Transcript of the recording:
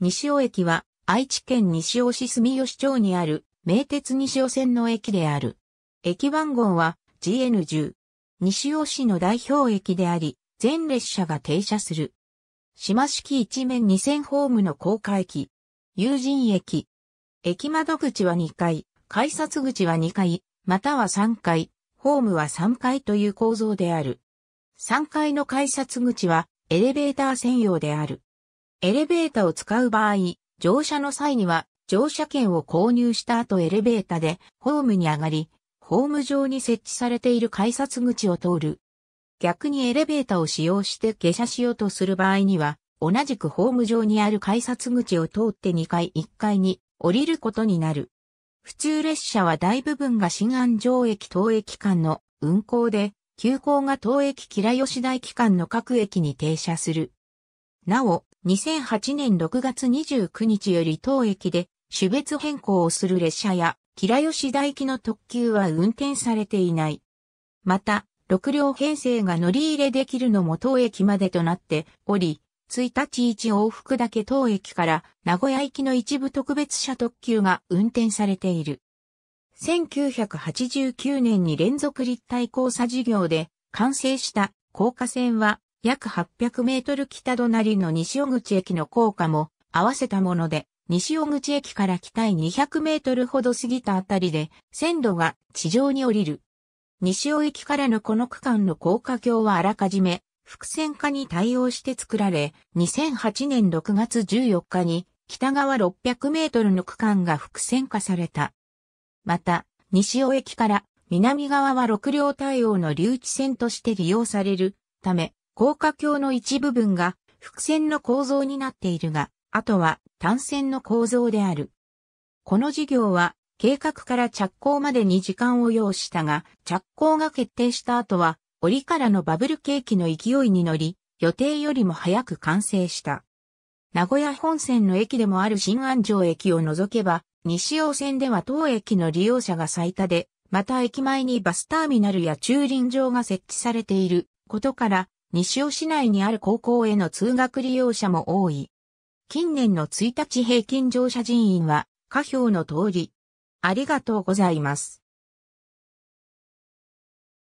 西尾駅は愛知県西尾市住吉町にある名鉄西尾線の駅である。駅番号は GN10。西尾市の代表駅であり、全列車が停車する。島式一面二線ホームの高架駅。友人駅。駅窓口は2階、改札口は2階、または3階、ホームは3階という構造である。3階の改札口はエレベーター専用である。エレベータを使う場合、乗車の際には乗車券を購入した後エレベータでホームに上がり、ホーム上に設置されている改札口を通る。逆にエレベータを使用して下車しようとする場合には、同じくホーム上にある改札口を通って2階1階に降りることになる。普通列車は大部分が新安城駅東駅間の運行で、急行が東駅吉良吉台駅間の各駅に停車する。なお、2008年6月29日より当駅で種別変更をする列車や、平吉大機の特急は運転されていない。また、6両編成が乗り入れできるのも当駅までとなっており、1日1往復だけ当駅から名古屋行きの一部特別車特急が運転されている。1989年に連続立体交差事業で完成した高架線は約800メートル北隣の西尾口駅の高架も合わせたもので、西尾口駅から北へ200メートルほど過ぎたあたりで、線路が地上に降りる。西尾駅からのこの区間の高架橋はあらかじめ、複線化に対応して作られ、2008年6月14日に、北側600メートルの区間が複線化された。また、西尾駅から南側は6両対応の留置線として利用されるため、高架橋の一部分が伏線の構造になっているが、あとは単線の構造である。この事業は計画から着工までに時間を要したが、着工が決定した後は、折からのバブル景気の勢いに乗り、予定よりも早く完成した。名古屋本線の駅でもある新安城駅を除けば、西尾線では当駅の利用者が最多で、また駅前にバスターミナルや駐輪場が設置されていることから、西尾市内にある高校への通学利用者も多い。近年の1日平均乗車人員は、下表の通り。ありがとうございます。